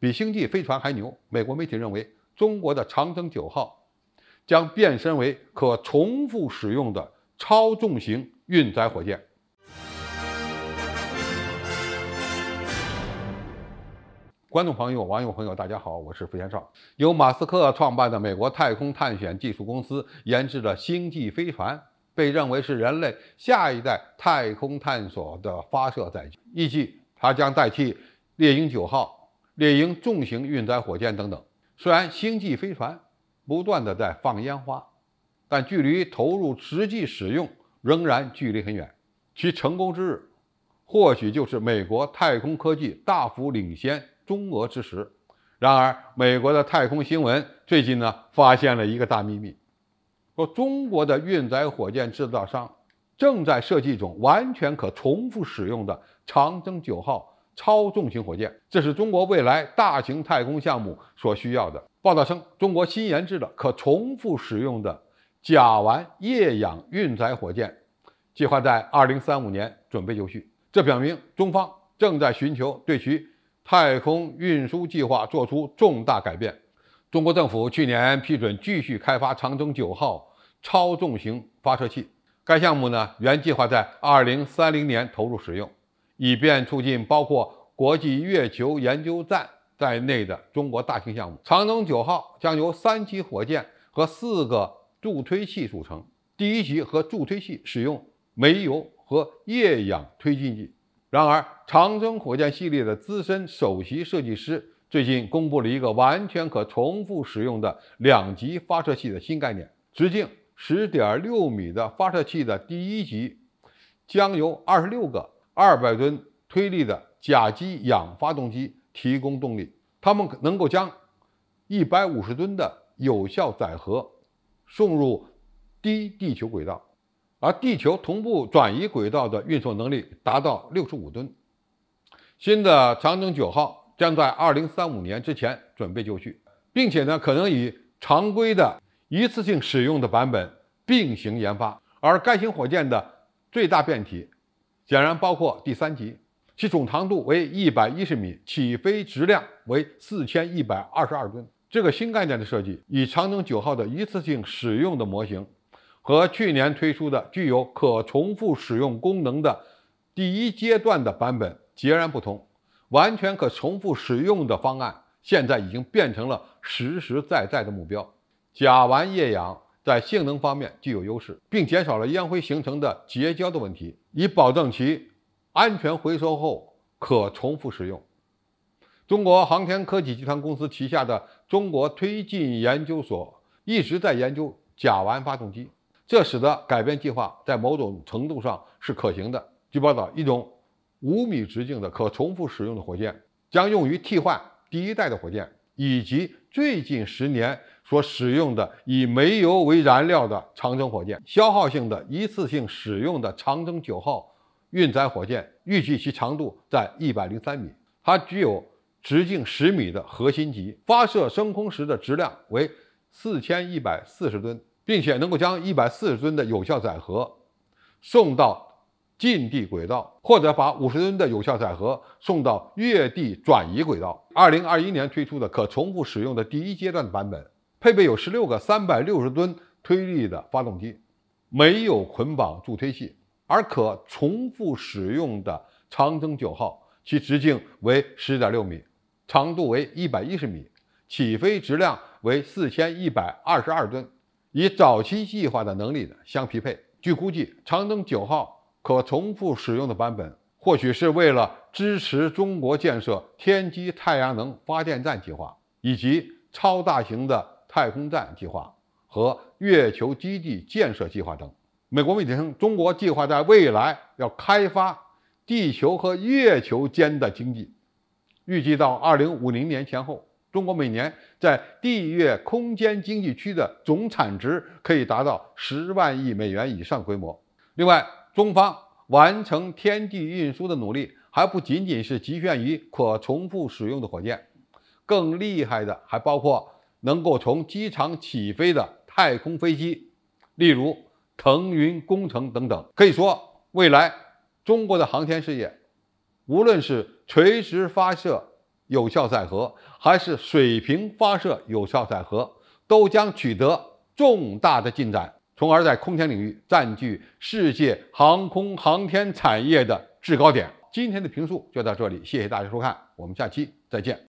比星际飞船还牛！美国媒体认为，中国的长征九号将变身为可重复使用的超重型运载火箭。观众朋友、网友朋友，大家好，我是付先少。由马斯克创办的美国太空探险技术公司研制的星际飞船，被认为是人类下一代太空探索的发射载具，预计它将代替猎鹰九号。猎鹰重型运载火箭等等，虽然星际飞船不断的在放烟花，但距离投入实际使用仍然距离很远，其成功之日，或许就是美国太空科技大幅领先中俄之时。然而，美国的太空新闻最近呢发现了一个大秘密，说中国的运载火箭制造商正在设计一种完全可重复使用的长征九号。超重型火箭，这是中国未来大型太空项目所需要的。报道称，中国新研制的可重复使用的甲烷液氧运载火箭，计划在2035年准备就绪。这表明中方正在寻求对其太空运输计划做出重大改变。中国政府去年批准继续开发长征九号超重型发射器，该项目呢原计划在2030年投入使用。以便促进包括国际月球研究站在内的中国大型项目，长征九号将由三级火箭和四个助推器组成。第一级和助推器使用煤油和液氧推进剂。然而，长征火箭系列的资深首席设计师最近公布了一个完全可重复使用的两级发射器的新概念。直径十点六米的发射器的第一级将由二十六个。二百吨推力的甲基氧发动机提供动力，它们能够将一百五十吨的有效载荷送入低地球轨道，而地球同步转移轨道的运送能力达到六十五吨。新的长征九号将在二零三五年之前准备就绪，并且呢可能与常规的一次性使用的版本并行研发，而该型火箭的最大变体。显然包括第三级，其总长度为一百一十米，起飞质量为四千一百二十二吨。这个新概念的设计，与长征九号的一次性使用的模型，和去年推出的具有可重复使用功能的第一阶段的版本截然不同。完全可重复使用的方案，现在已经变成了实实在在的目标。甲烷液氧。在性能方面具有优势，并减少了烟灰形成的结焦的问题，以保证其安全回收后可重复使用。中国航天科技集团公司旗下的中国推进研究所一直在研究甲烷发动机，这使得改变计划在某种程度上是可行的。据报道，一种五米直径的可重复使用的火箭将用于替换第一代的火箭，以及最近十年。所使用的以煤油为燃料的长征火箭，消耗性的、一次性使用的长征九号运载火箭，预计其长度在一百零三米，它具有直径十米的核心级，发射升空时的质量为四千一百四十吨，并且能够将一百四十吨的有效载荷送到近地轨道，或者把五十吨的有效载荷送到月地转移轨道。二零二一年推出的可重复使用的第一阶段版本。配备有十六个三百六十吨推力的发动机，没有捆绑助推器，而可重复使用的长征九号，其直径为十点六米，长度为一百一十米，起飞质量为四千一百二十二吨，与早期计划的能力相匹配。据估计，长征九号可重复使用的版本或许是为了支持中国建设天基太阳能发电站计划以及超大型的。太空站计划和月球基地建设计划等。美国媒体称，中国计划在未来要开发地球和月球间的经济，预计到二零五零年前后，中国每年在地月空间经济区的总产值可以达到十万亿美元以上规模。另外，中方完成天地运输的努力还不仅仅是局限于可重复使用的火箭，更厉害的还包括。能够从机场起飞的太空飞机，例如腾云工程等等，可以说，未来中国的航天事业，无论是垂直发射有效载荷，还是水平发射有效载荷，都将取得重大的进展，从而在空间领域占据世界航空航天产业的制高点。今天的评述就到这里，谢谢大家收看，我们下期再见。